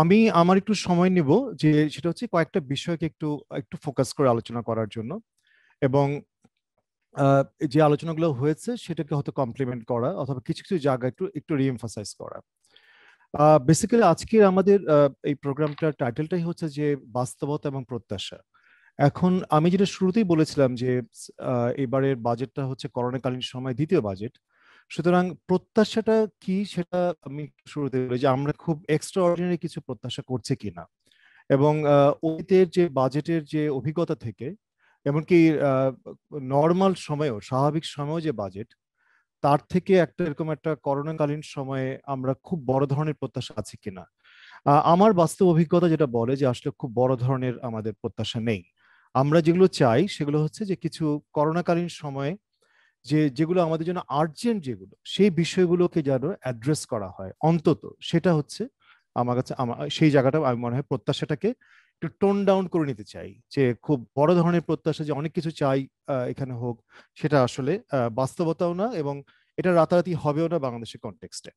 আমি আমার একটু সময় নিব যে সেটা হচ্ছে কয়েকটা বিষয়কে একটু একটু ফোকাস করে আলোচনা করার জন্য এবং যে আলোচনাগুলো হয়েছে সেটাকে হয়তো কমপ্লিমেন্ট করা অথবা কিছু কিছু জায়গা একটু একটু রিএমফাসাইজ করা বেসিক্যালি আজকের আমাদের এই প্রোগ্রামটার টাইটেলটাই হচ্ছে যে বাস্তবতা এবং প্রত্যাশা এখন আমি যেটা শুরুতেই বলেছিলাম যে এবারের বাজেটটা হচ্ছে করোনাকালীন সময় দ্বিতীয় বাজেট সুতরাং প্রত্যাশাটা কি সেটা আমি শুরুতে বলি যে আমরা খুব এক্সট্রা অর্ডিনারি কিছু প্রত্যাশা করছে কিনা এবং অতীতের যে বাজেটের যে অভিজ্ঞতা থেকে এমনকি নর্মাল সময়েও স্বাভাবিক সময়েও যে বাজেট তার থেকে একটা এরকম একটা করোনাকালীন সময়ে আমরা খুব বড় ধরনের প্রত্যাশা আছে কিনা আমার বাস্তব অভিজ্ঞতা যেটা বলে যে আসলে খুব বড় ধরনের আমাদের প্রত্যাশা নেই আমরা যেগুলো চাই সেগুলো হচ্ছে যে কিছু করোনাকালীন সময়ে যে যেগুলো আমাদের জন্য আর্জেন্ট যেগুলো সেই বিষয়গুলোকে যেন অ্যাড্রেস করা হয় অন্তত সেটা হচ্ছে আমার কাছে আমার সেই জায়গাটা আমি মনে হয় প্রত্যাশাটাকে একটু টোন ডাউন করে নিতে চাই যে খুব বড় ধরনের প্রত্যাশা যে অনেক কিছু চাই এখানে হোক সেটা আসলে বাস্তবতাও না এবং এটা রাতারাতি হবেও না বাংলাদেশের কনটেক্সটে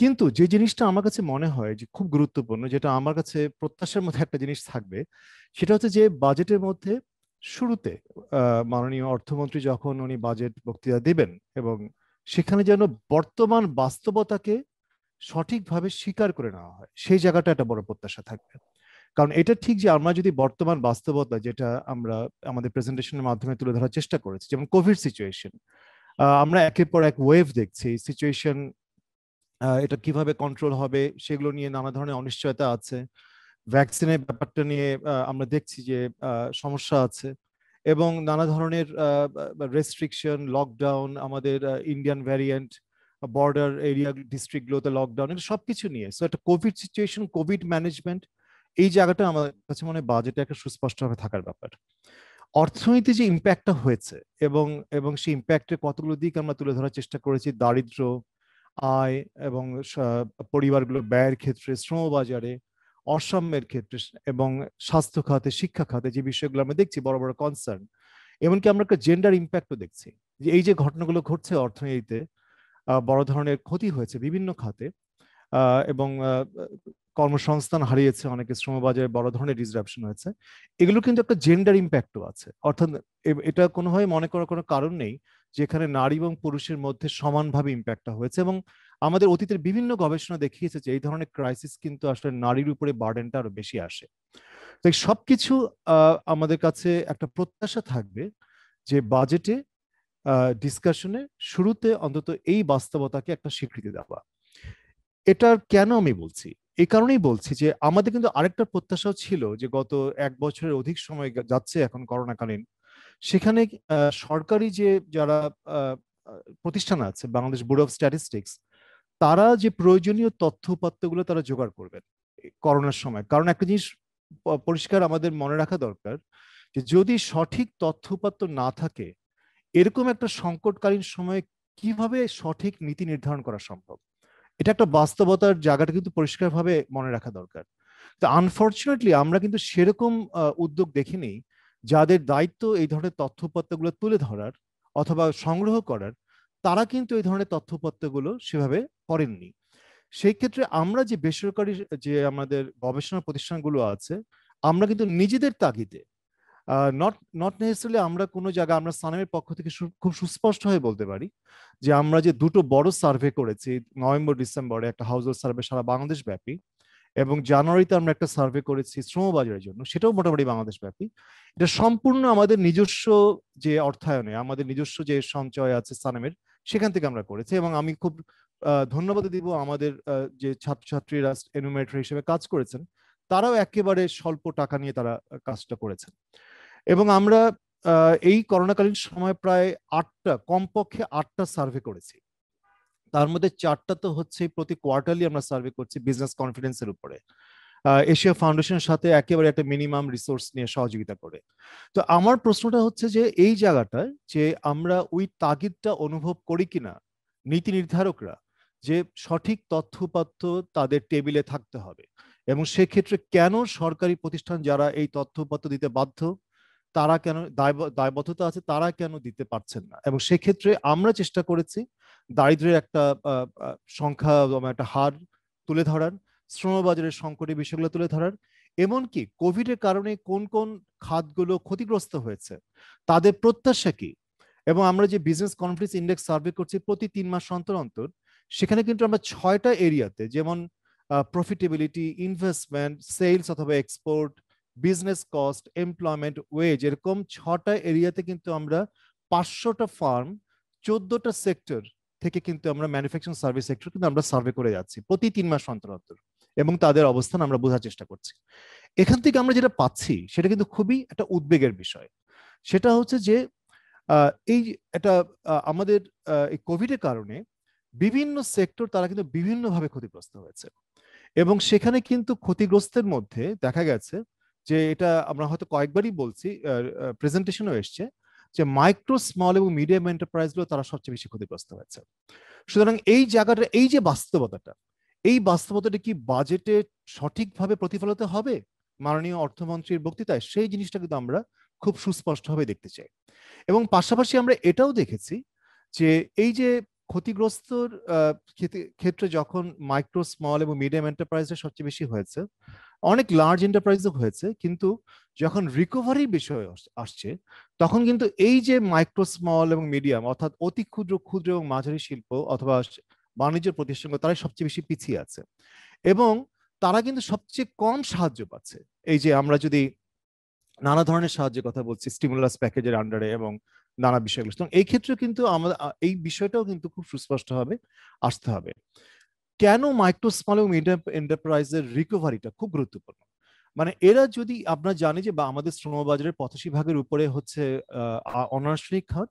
কিন্তু যে জিনিসটা আমার কাছে মনে হয় যে খুব গুরুত্বপূর্ণ যেটা আমার কাছে প্রত্যাশার মধ্যে একটা জিনিস থাকবে সেটা হচ্ছে যে বাজেটের মধ্যে শুরুতে মাননীয় অর্থমন্ত্রী যখন উনি বাজেট বক্তৃতা দিবেন এবং সেখানে যেন বর্তমান বাস্তবতাকে সঠিকভাবে স্বীকার করে নেওয়া হয় সেই জায়গাটা একটা বড় প্রত্যাশা থাকবে কারণ এটা ঠিক যে আমরা যদি বর্তমান বাস্তবতা যেটা আমরা আমাদের প্রেজেন্টেশনের মাধ্যমে তুলে ধরার চেষ্টা করেছি যেমন কোভিড সিচুয়েশন আমরা একের পর এক ওয়েভ দেখছি সিচুয়েশন এটা কিভাবে কন্ট্রোল হবে সেগুলো নিয়ে নানা ধরনের অনিশ্চয়তা আছে ভ্যাকসিনের ব্যাপারটা নিয়ে আমরা দেখছি যে সমস্যা আছে এবং নানা ধরনের রেস্ট্রিকশন লকডাউন আমাদের ইন্ডিয়ান ভ্যারিয়েন্ট বর্ডার এরিয়া ডিস্ট্রিক্টগুলোতে লকডাউন এটা সব কিছু নিয়ে সো একটা কোভিড সিচুয়েশন কোভিড ম্যানেজমেন্ট এই জায়গাটা আমার কাছে মনে হয় বাজেটে একটা সুস্পষ্টভাবে থাকার ব্যাপার অর্থনীতি যে ইম্প্যাক্টটা হয়েছে এবং এবং সেই ইম্প্যাক্টের কতগুলো দিক আমরা তুলে ধরার চেষ্টা করেছি দারিদ্র আয় এবং পরিবারগুলো ব্যয়ের ক্ষেত্রে শ্রম বাজারে অসাম্যের ক্ষেত্রে এবং স্বাস্থ্য খাতে শিক্ষা খাতে যে বিষয়গুলো আমরা দেখছি বড় বড় কনসার্ন এমনকি আমরা একটা জেন্ডার ইম্প্যাক্টও দেখছি যে এই যে ঘটনাগুলো ঘটছে অর্থনীতিতে বড় ধরনের ক্ষতি হয়েছে বিভিন্ন খাতে এবং কর্মসংস্থান হারিয়েছে অনেকে শ্রমবাজারে বড় ধরনের ডিসরাপশন হয়েছে এগুলো কিন্তু একটা জেন্ডার ইম্প্যাক্টও আছে অর্থাৎ এটা কোনোভাবে মনে করার কোনো কারণ নেই যেখানে নারী এবং পুরুষের মধ্যে সমানভাবে ইম্প্যাক্টটা হয়েছে এবং আমাদের অতীতের বিভিন্ন গবেষণা দেখিয়েছে যে এই ধরনের ক্রাইসিস কিন্তু আসলে নারীর উপরে বার্ডেনটা আরো বেশি আসে তাই সবকিছু আমাদের কাছে একটা প্রত্যাশা থাকবে যে বাজেটে ডিসকাশনে শুরুতে অন্তত এই বাস্তবতাকে একটা স্বীকৃতি দেওয়া এটার কেন আমি বলছি এই কারণেই বলছি যে আমাদের কিন্তু আরেকটা প্রত্যাশাও ছিল যে গত এক বছরের অধিক সময় যাচ্ছে এখন করোনাকালীন সেখানে সরকারি যে যারা প্রতিষ্ঠান আছে বাংলাদেশ বোর্ড অফ স্ট্যাটিস্টিক্স তারা যে প্রয়োজনীয় তথ্য উপাত্তগুলো তারা জোগাড় করবেন করোনার সময় কারণ একটা জিনিস পরিষ্কার আমাদের মনে রাখা দরকার যে যদি সঠিক তথ্য না থাকে এরকম একটা সংকটকালীন সময়ে কিভাবে সঠিক নীতি নির্ধারণ করা সম্ভব এটা একটা বাস্তবতার জায়গাটা কিন্তু পরিষ্কারভাবে মনে রাখা দরকার তো আনফর্চুনেটলি আমরা কিন্তু সেরকম উদ্যোগ দেখিনি যাদের দায়িত্ব এই ধরনের তথ্যপত্রগুলো তুলে ধরার অথবা সংগ্রহ করার তারা কিন্তু এই ধরনের তথ্যপত্রগুলো সেভাবে করেননি সেই ক্ষেত্রে আমরা যে বেসরকারি যে আমাদের গবেষণা প্রতিষ্ঠানগুলো আছে আমরা কিন্তু নিজেদের তাগিদে নট নট আমরা কোনো জায়গায় আমরা সানামের পক্ষ থেকে খুব সুস্পষ্ট হয়ে বলতে পারি যে আমরা যে দুটো বড় সার্ভে করেছি নভেম্বর ডিসেম্বরে একটা হাউসহোল্ড সার্ভে সারা বাংলাদেশ ব্যাপী এবং জানুয়ারিতে আমরা একটা সার্ভে করেছি শ্রমবাজারের জন্য সেটাও মোটামুটি বাংলাদেশ ব্যাপী এটা সম্পূর্ণ আমাদের নিজস্ব যে অর্থায়নে আমাদের নিজস্ব যে সঞ্চয় আছে সানামের সেখান থেকে আমরা করেছি এবং আমি খুব ধন্যবাদ দিব আমাদের যে ছাত্রছাত্রীরা এনুমেটার হিসেবে কাজ করেছেন তারাও একেবারে স্বল্প টাকা নিয়ে তারা কাজটা করেছেন এবং আমরা এই করোনাকালীন সময় প্রায় আটটা কমপক্ষে আটটা সার্ভে করেছি তার মধ্যে চারটা তো হচ্ছে প্রতি কোয়ার্টারলি আমরা সার্ভে করছি বিজনেস কনফিডেন্সের উপরে এশিয়া ফাউন্ডেশনের সাথে একেবারে একটা মিনিমাম রিসোর্স নিয়ে সহযোগিতা করে তো আমার প্রশ্নটা হচ্ছে যে এই জায়গাটায় যে আমরা ওই তাগিদটা অনুভব করি কিনা নীতি নির্ধারকরা যে সঠিক তথ্যপাত্র তাদের টেবিলে থাকতে হবে এবং সেক্ষেত্রে কেন সরকারি প্রতিষ্ঠান যারা এই তথ্যপত্র দিতে বাধ্য তারা কেন দায়বদ্ধতা আছে তারা কেন দিতে পারছেন না এবং সেক্ষেত্রে আমরা চেষ্টা করেছি দারিদ্রের একটা সংখ্যা একটা হার তুলে ধরার শ্রমবাজারের সংকটে বিষয়গুলো তুলে ধরার এমনকি কোভিডের কারণে কোন কোন খাতগুলো ক্ষতিগ্রস্ত হয়েছে তাদের প্রত্যাশা কি এবং আমরা যে বিজনেস কনফিডেন্স ইন্ডেক্স সার্ভে করছি প্রতি তিন মাস অন্তর অন্তর সেখানে কিন্তু আমরা ছয়টা এরিয়াতে যেমন প্রফিটেবিলিটি ইনভেস্টমেন্ট সেলস অথবা export business cost employment wage এরকম ছটা এরিয়াতে কিন্তু আমরা পাঁচশোটা ফার্ম চোদ্দটা সেক্টর থেকে কিন্তু আমরা ম্যানুফ্যাকচারিং সার্ভিস সেক্টর কিন্তু আমরা সার্ভে করে যাচ্ছি প্রতি তিন মাস অন্তর অন্তর এবং তাদের অবস্থান আমরা বোঝার চেষ্টা করছি এখান থেকে আমরা যেটা পাচ্ছি সেটা কিন্তু খুবই একটা উদ্বেগের বিষয় সেটা হচ্ছে যে এই এটা আমাদের এই কোভিডের কারণে বিভিন্ন সেক্টর তারা কিন্তু বিভিন্নভাবে ক্ষতিগ্রস্ত হয়েছে এবং সেখানে কিন্তু ক্ষতিগ্রস্তের মধ্যে দেখা গেছে যে এটা আমরা হয়তো কয়েকবারই বলছি প্রেজেন্টেশনও এসছে যে মাইক্রো স্মল এবং মিডিয়াম এন্টারপ্রাইজগুলো তারা সবচেয়ে বেশি ক্ষতিগ্রস্ত হয়েছে সুতরাং এই জায়গাটা এই যে বাস্তবতাটা এই বাস্তবতাটা কি বাজেটে সঠিকভাবে প্রতিফলিত হবে মাননীয় অর্থমন্ত্রীর বক্তৃতায় সেই জিনিসটা কিন্তু আমরা খুব সুস্পষ্টভাবে দেখতে চাই এবং পাশাপাশি আমরা এটাও দেখেছি যে এই যে ক্ষতিগ্রস্ত ক্ষেত্রে যখন মাইক্রো স্মল এবং মিডিয়াম এন্টারপ্রাইজের সবচেয়ে বেশি হয়েছে অনেক লার্জ এন্টারপ্রাইজও হয়েছে কিন্তু যখন রিকভারির বিষয় আসছে তখন কিন্তু এই যে মাইক্রো স্মল এবং মিডিয়াম অর্থাৎ অতি ক্ষুদ্র ক্ষুদ্র এবং মাঝারি শিল্প অথবা বাণিজ্য প্রতিষ্ঠানগুলো তারাই সবচেয়ে বেশি পিছিয়ে আছে এবং তারা কিন্তু সবচেয়ে কম সাহায্য পাচ্ছে এই যে আমরা যদি নানা ধরনের সাহায্যের কথা বলছি স্টিমুলাস প্যাকেজের আন্ডারে এবং নানা বিষয়গুলো এই ক্ষেত্রে কিন্তু আমাদের এই বিষয়টাও কিন্তু খুব সুস্পষ্টভাবে আসতে হবে কেন মাইক্রো স্মল এবং মিডিয়াম এন্টারপ্রাইজের রিকভারিটা খুব গুরুত্বপূর্ণ মানে এরা যদি আমরা জানে যে বা আমাদের শ্রমবাজারের পঁচাশি ভাগের উপরে হচ্ছে অনানুষ্ঠানিক খাত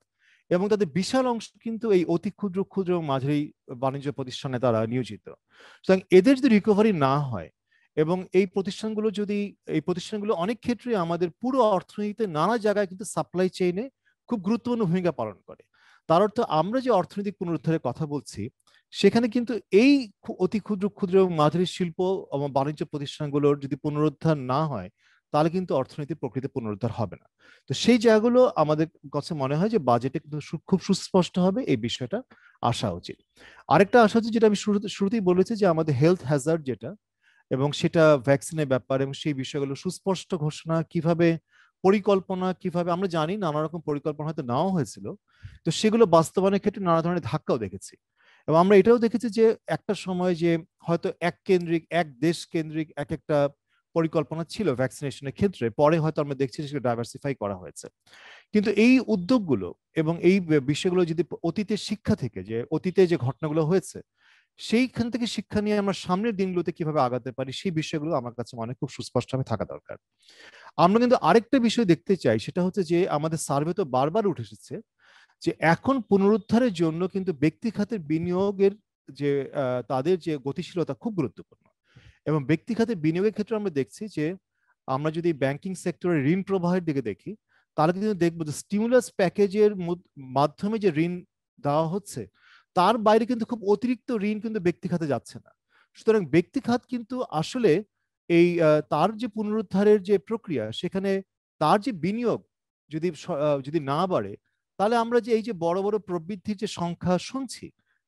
এবং তাদের বিশাল অংশ কিন্তু এই অতি ক্ষুদ্র ক্ষুদ্র মাঝারি বাণিজ্য প্রতিষ্ঠানে তারা নিয়োজিত সুতরাং এদের যদি রিকভারি না হয় এবং এই প্রতিষ্ঠানগুলো যদি এই প্রতিষ্ঠানগুলো অনেক ক্ষেত্রে আমাদের পুরো অর্থনীতিতে নানা জায়গায় কিন্তু সাপ্লাই চেইনে খুব গুরুত্বপূর্ণ ভূমিকা পালন করে তার অর্থ আমরা যে অর্থনৈতিক পুনরুদ্ধারের কথা বলছি সেখানে কিন্তু এই অতি ক্ষুদ্র ক্ষুদ্র মাঝারি শিল্প এবং বাণিজ্য প্রতিষ্ঠানগুলোর যদি পুনরুদ্ধার না হয় তাহলে কিন্তু অর্থনীতির প্রকৃতি পুনরুদ্ধার হবে না তো সেই জায়গাগুলো আমাদের কাছে মনে হয় যে বাজেটে কিন্তু খুব সুস্পষ্ট হবে এই বিষয়টা আসা উচিত আরেকটা আসা উচিত যেটা আমি শুরুতেই বলেছি যে আমাদের হেলথ হ্যাজার্ড যেটা এবং সেটা ভ্যাকসিনের ব্যাপার এবং সেই বিষয়গুলো সুস্পষ্ট ঘোষণা কিভাবে পরিকল্পনা কিভাবে আমরা জানি নানা রকম পরিকল্পনা হয়তো নাও হয়েছিল তো সেগুলো বাস্তবায়নের ক্ষেত্রে নানা ধরনের ধাক্কাও দেখেছি এবং আমরা এটাও দেখেছি যে একটা সময় যে হয়তো এক কেন্দ্রিক এক দেশ কেন্দ্রিক এক একটা পরিকল্পনা ছিল ভ্যাকসিনেশনের ক্ষেত্রে পরে হয়তো আমরা দেখছি সেটা ডাইভার্সিফাই করা হয়েছে কিন্তু এই উদ্যোগগুলো এবং এই বিষয়গুলো যদি অতীতের শিক্ষা থেকে যে অতীতে যে ঘটনাগুলো হয়েছে সেইখান থেকে শিক্ষা নিয়ে আমরা সামনের দিনগুলোতে কিভাবে আগাতে পারি সেই বিষয়গুলো আমার কাছে মনে খুব সুস্পষ্টভাবে থাকা দরকার আমরা কিন্তু আরেকটা বিষয় দেখতে চাই সেটা হচ্ছে যে আমাদের সার্ভে তো বারবার উঠে এসেছে যে এখন পুনরুদ্ধারের জন্য কিন্তু ব্যক্তি খাতের বিনিয়োগের যে তাদের যে গতিশীলতা খুব গুরুত্বপূর্ণ এবং ব্যক্তিখাতে বিনিয়োগের ক্ষেত্রে আমরা দেখছি যে আমরা যদি ব্যাংকিং সেক্টরের ঋণ প্রবাহের দিকে দেখি তাহলে কিন্তু দেখবো যে স্টিমুলাস প্যাকেজের মাধ্যমে যে ঋণ দেওয়া হচ্ছে তার বাইরে কিন্তু খুব অতিরিক্ত ঋণ কিন্তু ব্যক্তি খাতে যাচ্ছে না সুতরাং ব্যক্তি খাত কিন্তু আসলে এই তার যে পুনরুদ্ধারের যে প্রক্রিয়া সেখানে তার যে বিনিয়োগ যদি যদি না বাড়ে তাহলে আমরা যে এই যে বড় বড় প্রবৃদ্ধির যে সংখ্যা শুনছি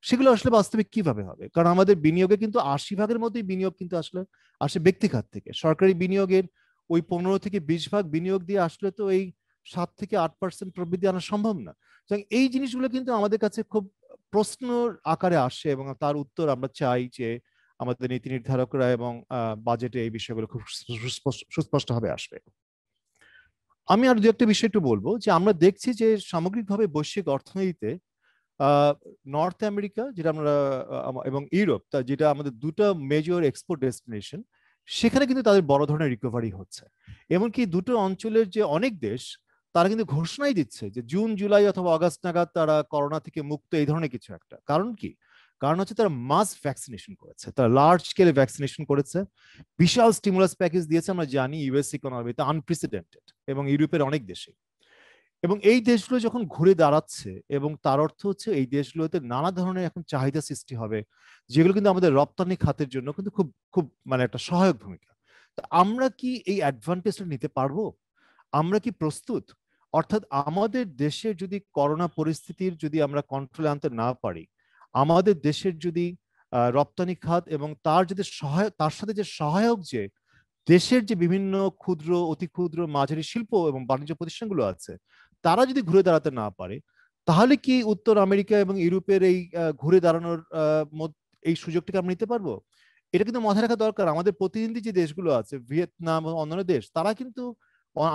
সেগুলো আসলে বাস্তবে কিভাবে হবে কারণ আমাদের বিনিয়োগে কিন্তু আশি ভাগের মতোই বিনিয়োগ কিন্তু আসলে আসে ব্যক্তি খাত থেকে সরকারি বিনিয়োগের ওই পনেরো থেকে বিশ ভাগ বিনিয়োগ দিয়ে আসলে তো এই সাত থেকে আট পার্সেন্ট প্রবৃদ্ধি আনা সম্ভব না এই জিনিসগুলো কিন্তু আমাদের কাছে খুব প্রশ্নর আকারে আসে এবং তার উত্তর আমরা চাই যে আমাদের নীতি নির্ধারকরা এবং বাজেটে এই বিষয়গুলো খুব সুস্পষ্ট সুস্পষ্টভাবে আসবে আমি আর দু একটা বিষয় একটু বলবো যে আমরা দেখছি যে সামগ্রিকভাবে বৈশ্বিক অর্থনীতিতে নর্থ আমেরিকা যেটা আমরা এবং ইউরোপ তা যেটা আমাদের দুটো মেজর এক্সপোর্ট ডেস্টিনেশন সেখানে কিন্তু তাদের বড় ধরনের রিকভারি হচ্ছে এমনকি দুটো অঞ্চলের যে অনেক দেশ তারা কিন্তু ঘোষণাই দিচ্ছে যে জুন জুলাই অথবা অগাস্ট নাগাদ তারা করোনা থেকে মুক্ত এই ধরনের কিছু একটা কারণ কি কারণ হচ্ছে তারা মাস ভ্যাকসিনেশন করেছে তারা লার্জ স্কেলে ভ্যাকসিনেশন করেছে বিশাল স্টিমুলাস প্যাকেজ দিয়েছে আমরা জানি ইউএস ইকোনমিতে আনপ্রেসিডেন্টেড এবং ইউরোপের অনেক দেশেই এবং এই দেশগুলো যখন ঘুরে দাঁড়াচ্ছে এবং তার অর্থ হচ্ছে এই দেশগুলোতে নানা ধরনের এখন চাহিদা সৃষ্টি হবে যেগুলো কিন্তু আমাদের রপ্তানি খাতের জন্য কিন্তু খুব খুব মানে একটা সহায়ক ভূমিকা তো আমরা কি এই অ্যাডভান্টেজটা নিতে পারবো আমরা কি প্রস্তুত অর্থাৎ আমাদের দেশে যদি করোনা পরিস্থিতির যদি আমরা কন্ট্রোলে আনতে না পারি আমাদের দেশের যদি রপ্তানি খাত এবং তার যদি সহায়ক তার সাথে যে সহায়ক যে দেশের যে বিভিন্ন ক্ষুদ্র অতি ক্ষুদ্র মাঝারি শিল্প এবং বাণিজ্য প্রতিষ্ঠানগুলো আছে তারা যদি ঘুরে দাঁড়াতে না পারে তাহলে কি উত্তর আমেরিকা এবং ইউরোপের এই ঘুরে দাঁড়ানোর এই সুযোগটিকে আমরা নিতে পারবো এটা কিন্তু মাথায় রাখা দরকার আমাদের প্রতিনিধি যে দেশগুলো আছে ভিয়েতনাম অন্যান্য দেশ তারা কিন্তু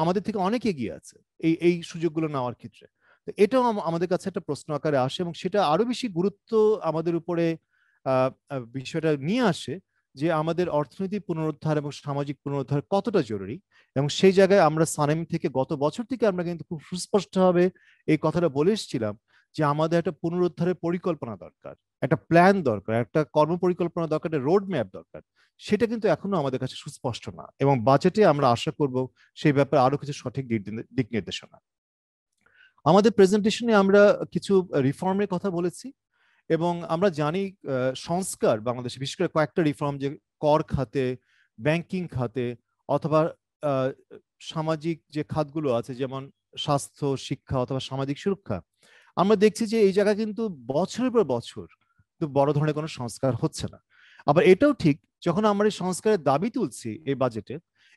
আমাদের থেকে অনেক এগিয়ে আছে এই এই সুযোগগুলো নেওয়ার ক্ষেত্রে তো এটাও আমাদের কাছে একটা প্রশ্ন আকারে আসে এবং সেটা আরো বেশি গুরুত্ব আমাদের উপরে বিষয়টা নিয়ে আসে যে আমাদের অর্থনৈতিক পুনরুদ্ধার এবং সামাজিক পুনরুদ্ধার কতটা জরুরি এবং সেই জায়গায় আমরা সানেম থেকে গত বছর থেকে আমরা কিন্তু খুব সুস্পষ্টভাবে এই কথাটা বলে এসেছিলাম যে আমাদের একটা পুনরুদ্ধারের পরিকল্পনা দরকার একটা প্ল্যান দরকার একটা কর্ম পরিকল্পনা দরকার একটা রোড ম্যাপ দরকার সেটা কিন্তু এখনো আমাদের কাছে সুস্পষ্ট না এবং বাজেটে আমরা আশা করব সেই ব্যাপারে আরো কিছু সঠিক দিক নির্দেশনা আমাদের প্রেজেন্টেশনে আমরা কিছু রিফর্মের কথা বলেছি এবং আমরা জানি সংস্কার বাংলাদেশে বিশেষ করে কয়েকটা রিফর্ম যে কর খাতে ব্যাংকিং খাতে অথবা সামাজিক যে খাতগুলো আছে যেমন স্বাস্থ্য শিক্ষা অথবা সামাজিক সুরক্ষা আমরা দেখছি যে এই জায়গা কিন্তু বছরের পর বছর বড় ধরনের কোনো সংস্কার হচ্ছে না আবার এটাও ঠিক যখন আমরা এই সংস্কারের দাবি তুলছি এই বাজেটে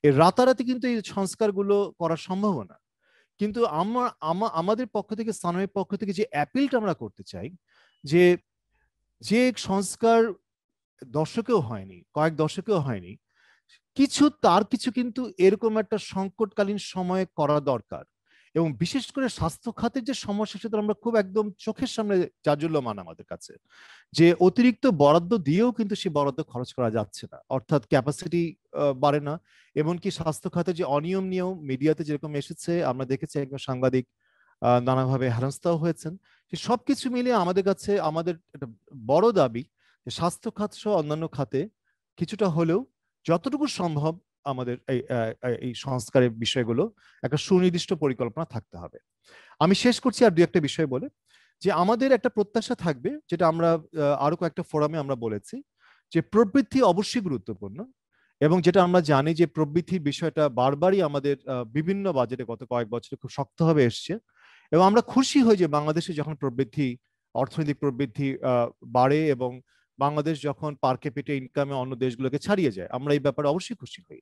এর রাতারাতি কিন্তু এই সংস্কারগুলো করা সম্ভব না কিন্তু আমরা আমাদের পক্ষ থেকে স্থানীয় পক্ষ থেকে যে অ্যাপিলটা আমরা করতে চাই যে যে সংস্কার দর্শকেও হয়নি কয়েক দশকেও হয়নি কিছু তার কিছু কিন্তু এরকম একটা সংকটকালীন সময়ে করা দরকার এবং বিশেষ করে স্বাস্থ্য খাতের যে সমস্যা সেটা আমরা খুব একদম চোখের সামনে চাজুল্যমান আমাদের কাছে যে অতিরিক্ত বরাদ্দ দিয়েও কিন্তু সে বরাদ্দ খরচ করা যাচ্ছে না অর্থাৎ ক্যাপাসিটি বাড়ে না এমনকি স্বাস্থ্য খাতে যে অনিয়ম নিয়েও মিডিয়াতে যেরকম এসেছে আমরা দেখেছি একজন সাংবাদিক নানাভাবে হেনস্থাও হয়েছেন সবকিছু মিলিয়ে আমাদের কাছে আমাদের একটা বড় দাবি যে স্বাস্থ্য খাত সহ অন্যান্য খাতে কিছুটা হলেও যতটুকু সম্ভব আমাদের এই এই সংস্কারের বিষয়গুলো একটা সুনির্দিষ্ট পরিকল্পনা থাকতে হবে আমি শেষ করছি আর দু একটা বিষয় বলে যে আমাদের একটা প্রত্যাশা থাকবে যেটা আমরা আরো কয়েকটা ফোরামে আমরা বলেছি যে প্রবৃদ্ধি অবশ্যই গুরুত্বপূর্ণ এবং যেটা আমরা জানি যে প্রবৃদ্ধির বিষয়টা বারবারই আমাদের বিভিন্ন বাজেটে গত কয়েক বছরে খুব শক্তভাবে এসছে এবং আমরা খুশি হই যে বাংলাদেশে যখন প্রবৃদ্ধি অর্থনৈতিক প্রবৃদ্ধি বাড়ে এবং বাংলাদেশ যখন পার্কে পেটে ইনকামে অন্য দেশগুলোকে ছাড়িয়ে যায় আমরা এই ব্যাপারে অবশ্যই খুশি হই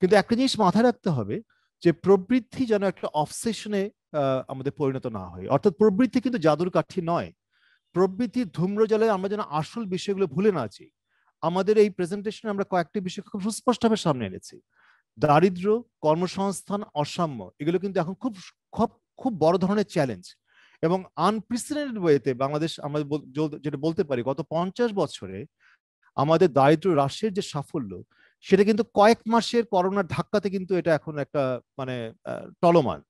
কিন্তু একটা জিনিস মাথায় রাখতে হবে যে প্রবৃদ্ধি যেন একটা অফসেশনে আমাদের পরিণত না হয় অর্থাৎ প্রবৃদ্ধি কিন্তু জাদুর কাঠি নয় প্রবৃদ্ধি ধূম্র জলে আমরা যেন আসল বিষয়গুলো ভুলে না যাই আমাদের এই প্রেজেন্টেশনে আমরা কয়েকটি বিষয় খুব সুস্পষ্টভাবে সামনে এনেছি দারিদ্র কর্মসংস্থান অসাম্য এগুলো কিন্তু এখন খুব খুব খুব বড় ধরনের চ্যালেঞ্জ এবং আনপ্রেসিডেন্টেড ওয়েতে বাংলাদেশ আমরা যেটা বলতে পারি গত পঞ্চাশ বছরে আমাদের দারিদ্র হ্রাসের যে সাফল্য সেটা কিন্তু কয়েক মাসের করোনার ধাক্কাতে কিন্তু এটা এখন একটা মানে টলমান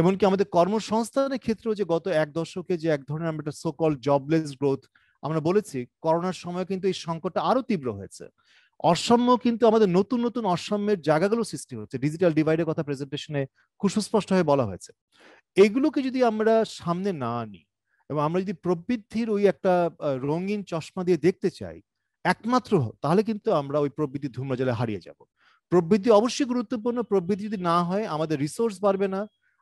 এমনকি আমাদের কর্মসংস্থানের ক্ষেত্রেও যে গত এক দশকে যে এক ধরনের আমরা একটা সোকল জবলেস গ্রোথ আমরা বলেছি করোনার সময় কিন্তু এই সংকটটা আরো তীব্র হয়েছে অসাম্য কিন্তু আমাদের নতুন নতুন অসাম্যের জায়গাগুলো সৃষ্টি হচ্ছে ডিজিটাল ডিভাইডের কথা প্রেজেন্টেশনে খুব সুস্পষ্ট হয়ে বলা হয়েছে এগুলোকে যদি আমরা সামনে না আনি এবং আমরা যদি প্রবৃদ্ধির ওই একটা রঙিন চশমা দিয়ে দেখতে চাই একমাত্র তাহলে কিন্তু আমরা ওই প্রবৃদ্ধি ধূম্রজালে হারিয়ে যাব প্রবৃদ্ধি অবশ্যই গুরুত্বপূর্ণ প্রবৃদ্ধি যদি না হয় আমাদের রিসোর্স বাড়বে না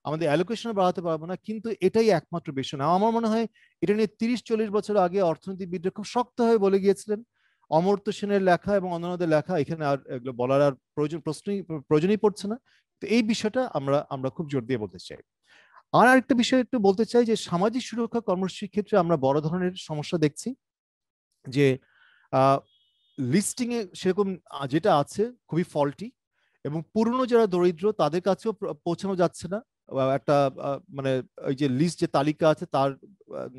আমাদের অ্যালোকেশন বাড়াতে পারবো না কিন্তু এটাই একমাত্র বিষয় না আমার মনে হয় এটা নিয়ে তিরিশ চল্লিশ বছর আগে অর্থনীতিবিদরা খুব শক্ত হয়ে বলে গিয়েছিলেন অমর্ত্য সেনের লেখা এবং অন্যান্যদের লেখা এখানে আর এগুলো বলার আর প্রয়োজন প্রশ্নই প্রয়োজনই পড়ছে না তো এই বিষয়টা আমরা আমরা খুব জোর দিয়ে বলতে চাই আর আরেকটা বিষয় একটু বলতে চাই যে সামাজিক সুরক্ষা কর্মসূচির ক্ষেত্রে আমরা বড় ধরনের সমস্যা দেখছি যে লিস্টিং এ সেরকম যেটা আছে খুবই ফল্টি এবং পুরনো যারা দরিদ্র তাদের কাছেও পৌঁছানো যাচ্ছে না একটা মানে ওই যে লিস্ট যে তালিকা আছে তার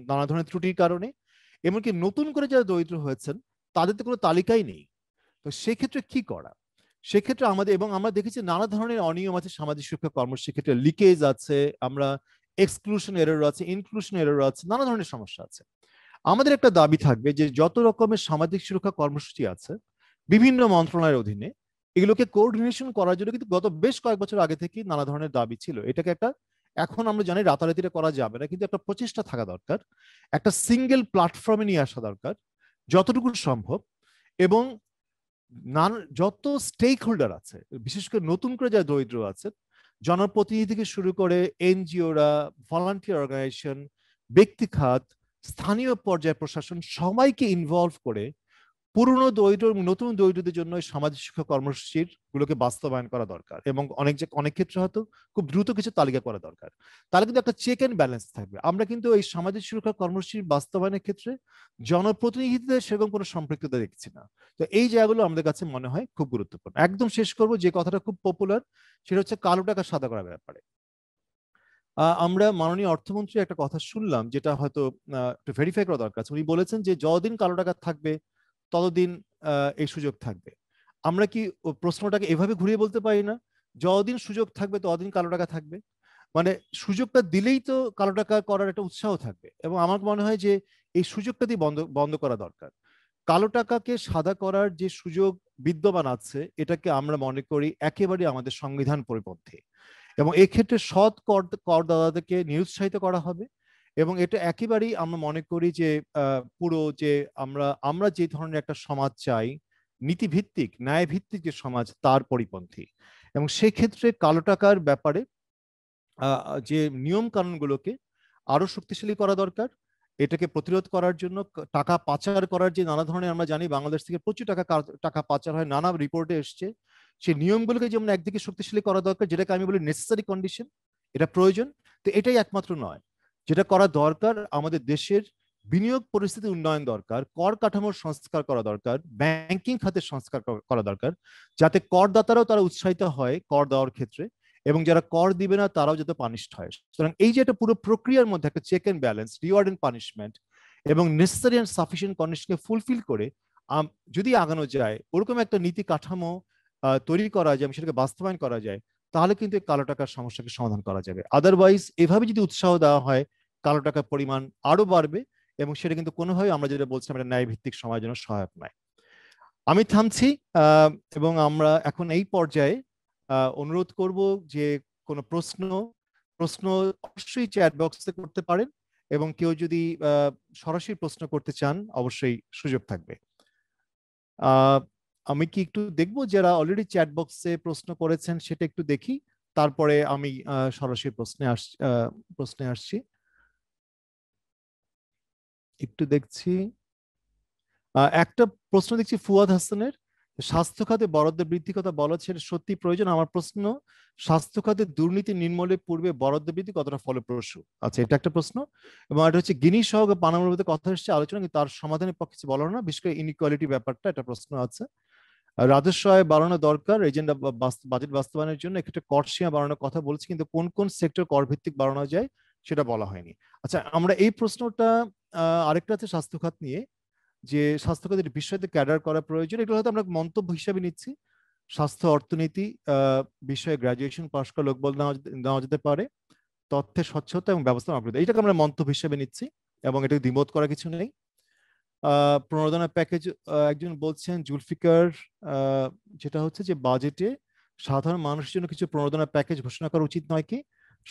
নানা ধরনের ত্রুটির কারণে এমনকি নতুন করে যারা দরিদ্র হয়েছেন তাদের তো কোনো তালিকাই নেই তো সেক্ষেত্রে কি করা সেক্ষেত্রে আমাদের এবং আমরা দেখেছি নানা ধরনের অনিয়ম আছে সামাজিক সুরক্ষা কর্মসূচির ক্ষেত্রে লিকেজ আছে আমরা এক্সক্লুশন এরর আছে ইনক্লুশন এরর আছে নানা ধরনের সমস্যা আছে আমাদের একটা দাবি থাকবে যে যত রকমের সামাজিক সুরক্ষা কর্মসূচি আছে বিভিন্ন মন্ত্রণালয়ের অধীনে এগুলোকে কোঅর্ডিনেশন করার জন্য কিন্তু গত বেশ কয়েক বছর আগে থেকে নানা ধরনের দাবি ছিল এটাকে একটা এখন আমরা জানি রাতারাতিটা করা যাবে না কিন্তু একটা প্রচেষ্টা থাকা দরকার একটা সিঙ্গেল প্ল্যাটফর্মে নিয়ে আসা দরকার যতটুকু সম্ভব এবং নানা যত স্টেক হোল্ডার আছে বিশেষ করে নতুন করে যা দরিদ্র আছে জনপ্রতিনিধি থেকে শুরু করে এনজিওরা ভলান্টিয়ার অর্গানাইজেশন ব্যক্তি খাত স্থানীয় পর্যায়ে প্রশাসন সবাইকে ইনভলভ করে পুরনো দরিদ্র নতুন দরিদ্রদের জন্য সমাজ শিক্ষা কর্মসূচির গুলোকে বাস্তবায়ন করা দরকার এবং অনেক যে অনেক ক্ষেত্রে হয়তো খুব দ্রুত কিছু তালিকা করা দরকার তাহলে কিন্তু একটা চেক অ্যান্ড ব্যালেন্স থাকবে আমরা কিন্তু এই সামাজিক সুরক্ষা কর্মসূচির বাস্তবায়নের ক্ষেত্রে জনপ্রতিনিধিদের সেরকম কোনো সম্পৃক্ততা দেখছি না তো এই জায়গাগুলো আমাদের কাছে মনে হয় খুব গুরুত্বপূর্ণ একদম শেষ করব যে কথাটা খুব পপুলার সেটা হচ্ছে কালো টাকা সাদা করার ব্যাপারে আমরা মাননীয় অর্থমন্ত্রী একটা কথা শুনলাম যেটা হয়তো একটু ভেরিফাই করা দরকার আছে উনি বলেছেন যে যদিন কালো টাকা থাকবে ততদিন এই সুযোগ থাকবে আমরা কি প্রশ্নটাকে এভাবে ঘুরিয়ে বলতে পারি না যতদিন সুযোগ থাকবে ততদিন কালো টাকা থাকবে মানে সুযোগটা দিলেই তো কালো টাকা করার একটা উৎসাহ থাকবে এবং আমার মনে হয় যে এই সুযোগটা দিয়ে বন্ধ বন্ধ করা দরকার কালো টাকাকে সাদা করার যে সুযোগ বিদ্যমান আছে এটাকে আমরা মনে করি একেবারে আমাদের সংবিধান পরিপন্থী এবং এক্ষেত্রে সৎ কর করদাতাদেরকে নিরুৎসাহিত করা হবে এবং এটা একেবারেই আমরা মনে করি যে পুরো যে আমরা আমরা যে ধরনের একটা সমাজ চাই নীতিভিত্তিক ন্যায়ভিত্তিক যে সমাজ তার পরিপন্থী এবং সেক্ষেত্রে কালো টাকার ব্যাপারে যে নিয়ম কানুনগুলোকে আরো শক্তিশালী করা দরকার এটাকে প্রতিরোধ করার জন্য টাকা পাচার করার যে নানা ধরনের আমরা জানি বাংলাদেশ থেকে প্রচুর টাকা টাকা পাচার হয় নানা রিপোর্টে এসছে সেই নিয়মগুলোকে যেমন একদিকে শক্তিশালী করা দরকার যেটাকে আমি বলি নেসেসারি কন্ডিশন এটা প্রয়োজন তো এটাই একমাত্র নয় যেটা করা দরকার আমাদের দেশের বিনিয়োগ পরিস্থিতি উন্নয়ন দরকার কর কাঠামোর সংস্কার করা দরকার ব্যাংকিং খাতের সংস্কার করা দরকার যাতে করদাতারাও তারা উৎসাহিত হয় কর দেওয়ার ক্ষেত্রে এবং যারা কর দিবে না তারাও যাতে পানিশড হয় সুতরাং এই যে একটা পুরো প্রক্রিয়ার মধ্যে একটা check and balance reward and punishment এবং নেসেসারি অ্যান্ড সাফিসিয়েন্ট কন্ডিশনকে ফুলফিল করে যদি আগানো যায় ওরকম একটা নীতি কাঠামো তৈরি করা যায় সেটাকে বাস্তবায়ন করা যায় তাহলে কিন্তু এই কালো টাকার সমস্যাকে সমাধান করা যাবে আদারওয়াইজ এভাবে যদি উৎসাহ দেওয়া হয় কালো টাকার পরিমাণ আরও বাড়বে এবং সেটা কিন্তু কোনোভাবে আমরা যেটা বলছিলাম এটা ন্যায় ভিত্তিক সমাজের জন্য সহায়ক নয় আমি থামছি এবং আমরা এখন এই পর্যায়ে অনুরোধ করব যে কোনো প্রশ্ন প্রশ্ন অবশ্যই চ্যাট বক্সে করতে পারেন এবং কেউ যদি সরাসরি প্রশ্ন করতে চান অবশ্যই সুযোগ থাকবে আমি কি একটু দেখব যারা অলরেডি চ্যাট বক্সে প্রশ্ন করেছেন সেটা একটু দেখি তারপরে আমি সরাসরি প্রশ্নে আস প্রশ্নে আসছি একটু দেখছি একটা প্রশ্ন দেখছি ফুয়াদ হাসানের স্বাস্থ্য খাতে বরাদ্দ বৃদ্ধির কথা বলা ছিল সত্যি প্রয়োজন আমার প্রশ্ন স্বাস্থ্য খাতে দুর্নীতি নির্মূলের পূর্বে বরাদ্দ বৃদ্ধি কতটা ফলপ্রসূ আচ্ছা এটা একটা প্রশ্ন এবং এটা হচ্ছে গিনি সহ পানামার মধ্যে কথা এসেছে আলোচনা কিন্তু তার সমাধানের পক্ষে বলা না বিশেষ করে ইনিকোয়ালিটি ব্যাপারটা একটা প্রশ্ন আছে রাজস্ব আয় বাড়ানো দরকার এজেন্ডা বাজেট বাস্তবায়নের জন্য একটা কর সীমা বাড়ানোর কথা বলছি কিন্তু কোন কোন সেক্টর কর ভিত্তিক বাড়ানো যায় সেটা বলা হয়নি আচ্ছা আমরা এই প্রশ্নটা আরেকটা আছে স্বাস্থ্য খাত নিয়ে যে স্বাস্থ্য খাতের বিষয়তে ক্যাডার করা প্রয়োজন এগুলো হয়তো আমরা মন্তব্য হিসাবে নিচ্ছি স্বাস্থ্য অর্থনীতি বিষয়ে গ্রাজুয়েশন পাশ করা লোকবল নেওয়া যেতে পারে তথ্যের স্বচ্ছতা এবং ব্যবস্থা এটাকে আমরা মন্তব্য হিসেবে নিচ্ছি এবং এটা দ্বিমত করা কিছু নেই প্রণোদনা প্যাকেজ একজন বলছেন জুলফিকার যেটা হচ্ছে যে বাজেটে সাধারণ মানুষের জন্য কিছু প্রণোদনা প্যাকেজ ঘোষণা করা উচিত নয় কি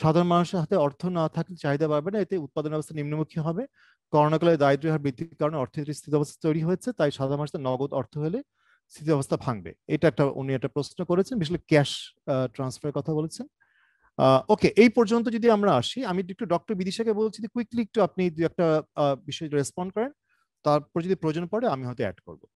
সাধারণ মানুষের হাতে অর্থ না থাকলে চাহিদা বাড়বে না এতে উৎপাদন ব্যবস্থা নিম্নমুখী হবে করোনাকালে দারিদ্র হার বৃদ্ধির কারণে স্থিতি অবস্থা তৈরি হয়েছে তাই সাধারণ মানুষের নগদ অর্থ হলে স্থিতি অবস্থা ভাঙবে এটা একটা উনি একটা প্রশ্ন করেছেন বিশেষ ক্যাশ ট্রান্সফারের কথা বলেছেন ওকে এই পর্যন্ত যদি আমরা আসি আমি একটু ডক্টর বিদিশাকে বলছি কুইকলি একটু আপনি একটা বিষয় রেসপন্ড করেন তারপর যদি প্রয়োজন পড়ে আমি হয়তো অ্যাড করবো